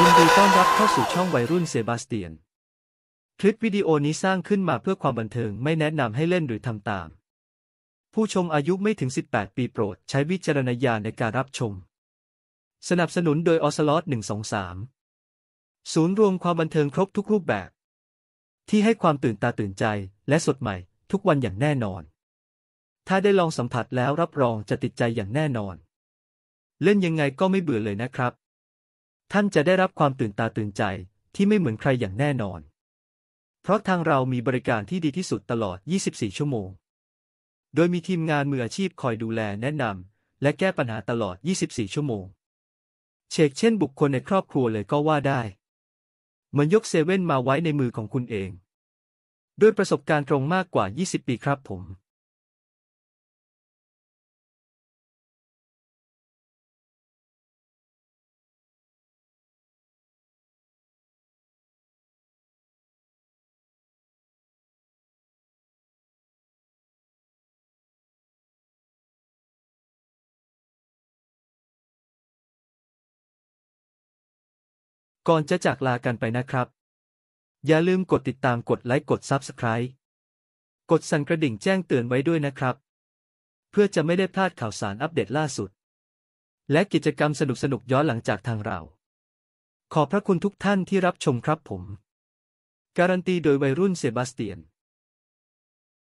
ยินดีต้อนรับเข้าสู่ช่องวัยรุ่นเซบาสเตียน คลิปวิดีโอนี้สร้างขึ้นมาเพื่อความบันเทิงไม่แนะนำให้เล่นหรือทำตาม ผู้ชมอายุไม่ถึง 18 ปีโปรดใช้วิจารณญาณในการรับชม สนับสนุนโดยออสลอต123 ศูนย์รวมความบันเทิงครบทุกรูปแบบ ที่ให้ความตื่นตาตื่นใจและสดใหม่ทุกวันอย่างแน่นอน ถ้าได้ลองสัมผัสแล้วรับรองจะติดใจอย่างแน่นอน เล่นยังไงก็ไม่เบื่อเลยนะครับท่านจะได้รับความตื่นตาตื่นใจที่ไม่เหมือนใครอย่างแน่นอน เพราะทางเรามีบริการที่ดีที่สุดตลอด 24 ชั่วโมง โดยมีทีมงานมืออาชีพคอยดูแลแนะนำและแก้ปัญหาตลอด 24 ชั่วโมงเชกเช่นบุคคลในครอบครัวเลยก็ว่าได้เหมือนยกเซเว่นมาไว้ในมือของคุณเอง ด้วยประสบการณ์ตรงมากกว่า 20 ปีครับผมก่อนจะจากลากันไปนะครับ อย่าลืมกดติดตามกดไลค์ กด Subscribe กดสั่นกระดิ่งแจ้งเตือนไว้ด้วยนะครับ เพื่อจะไม่ได้พลาดข่าวสารอัปเดตล่าสุด และกิจกรรมสนุกสนุกย้อนหลังจากทางเรา ขอบพระคุณทุกท่านที่รับชมครับผม การันตีโดยวัยรุ่นเซบาสเตียน